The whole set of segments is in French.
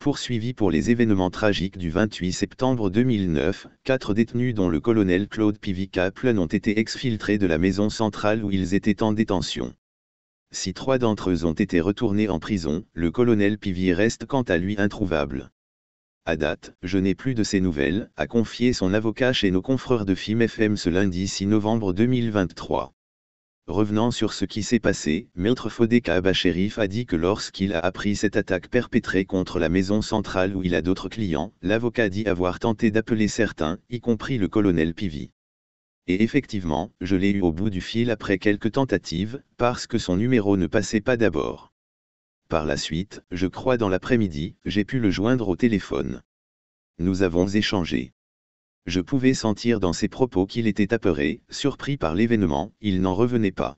poursuivi pour les événements tragiques du 28 septembre 2009, quatre détenus dont le colonel Claude pivica Kaplan ont été exfiltrés de la maison centrale où ils étaient en détention. Si trois d'entre eux ont été retournés en prison, le colonel Pivy reste quant à lui introuvable. À date, je n'ai plus de ces nouvelles, a confié son avocat chez nos confrères de FIM FM ce lundi 6 novembre 2023. Revenant sur ce qui s'est passé, Maître Fodé Kaaba a dit que lorsqu'il a appris cette attaque perpétrée contre la maison centrale où il a d'autres clients, l'avocat dit avoir tenté d'appeler certains, y compris le colonel Pivi. Et effectivement, je l'ai eu au bout du fil après quelques tentatives, parce que son numéro ne passait pas d'abord. Par la suite, je crois dans l'après-midi, j'ai pu le joindre au téléphone. Nous avons échangé. Je pouvais sentir dans ses propos qu'il était apeuré, surpris par l'événement, il n'en revenait pas.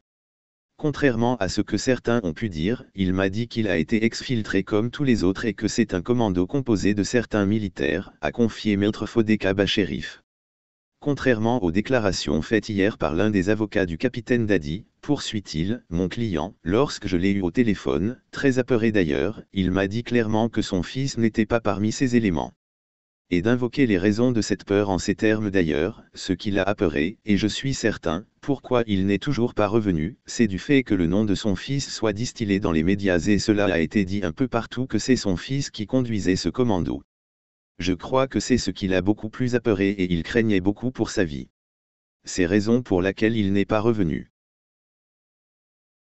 Contrairement à ce que certains ont pu dire, il m'a dit qu'il a été exfiltré comme tous les autres et que c'est un commando composé de certains militaires, a confié Maître Fodeka shérif. Contrairement aux déclarations faites hier par l'un des avocats du capitaine Dadi, poursuit-il, mon client, lorsque je l'ai eu au téléphone, très apeuré d'ailleurs, il m'a dit clairement que son fils n'était pas parmi ces éléments et d'invoquer les raisons de cette peur en ces termes d'ailleurs, ce qui l'a apeuré, et je suis certain, pourquoi il n'est toujours pas revenu, c'est du fait que le nom de son fils soit distillé dans les médias et cela a été dit un peu partout que c'est son fils qui conduisait ce commando. Je crois que c'est ce qui l'a beaucoup plus apeuré et il craignait beaucoup pour sa vie. C'est raison pour laquelle il n'est pas revenu.